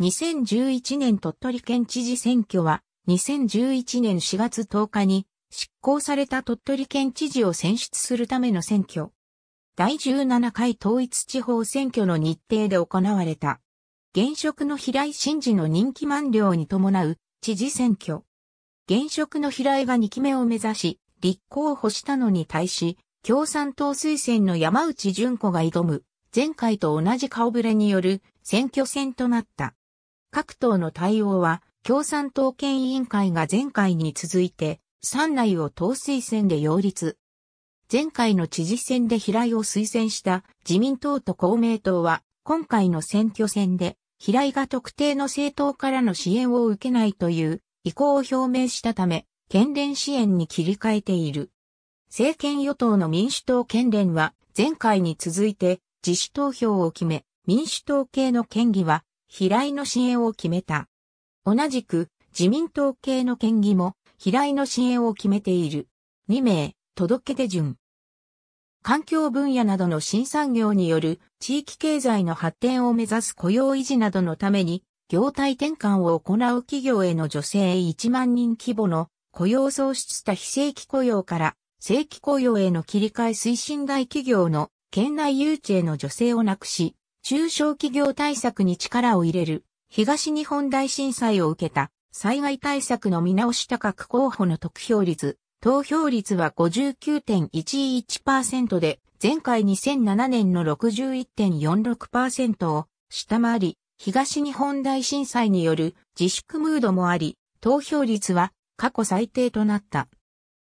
2011年鳥取県知事選挙は、2011年4月10日に執行された鳥取県知事を選出するための選挙。第17回統一地方選挙の日程で行われた。現職の平井真治の任期満了に伴う知事選挙。現職の平井が2期目を目指し、立候補したのに対し、共産党推薦の山内淳子が挑む、前回と同じ顔ぶれによる選挙戦となった。各党の対応は、共産党県委員会が前回に続いて、三内を党推薦で擁立。前回の知事選で平井を推薦した自民党と公明党は、今回の選挙戦で、平井が特定の政党からの支援を受けないという意向を表明したため、県連支援に切り替えている。政権与党の民主党県連は前回に続いて自主投票を決め、民主党系の県議は平井の支援を決めた。同じく自民党系の県議も平井の支援を決めている。2名、届け出順。環境分野などの新産業による地域経済の発展を目指す雇用維持などのために業態転換を行う企業への女性1万人規模の雇用創出した非正規雇用から正規雇用への切り替え推進大企業の県内誘致への女性をなくし中小企業対策に力を入れる、東日本大震災を受けた、災害対策の見直し高く候補の得票率、投票率は59.11%で、前回2007年の61.46%を下回り、東日本大震災による自粛ムードもあり、投票率は過去最低となった。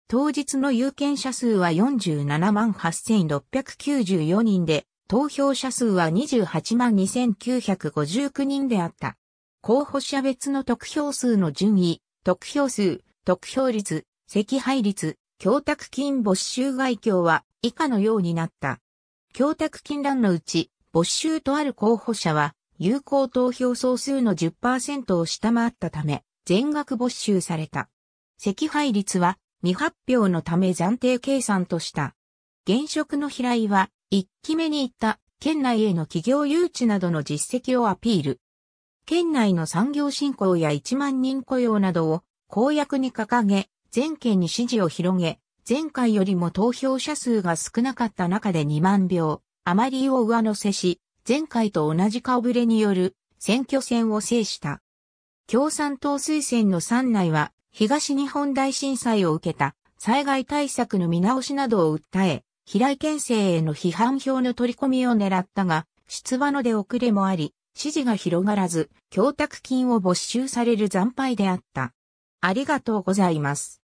当日の有権者数は47万8694人で、投票者数は28万2959人であった。候補者別の得票数の順位、得票数、得票率、赤配率、供託金没収外境は以下のようになった。供託金欄のうち、没収とある候補者は、有効投票総数の10%を下回ったため、全額没収された。赤配率は未発表のため暫定計算とした。現職の平井は、一期目に行った県内への企業誘致などの実績をアピール。県内の産業振興や1万人雇用などを公約に掲げ、全県に支持を広げ、前回よりも投票者数が少なかった中で2万票、余りを上乗せし、前回と同じ顔ぶれによる選挙戦を制した。共産党推薦の3内は、東日本大震災を受けた災害対策の見直しなどを訴え、平井県政への批判票の取り込みを狙ったが、出馬の出遅れもあり、支持が広がらず、供託金を没収される惨敗であった。ありがとうございます。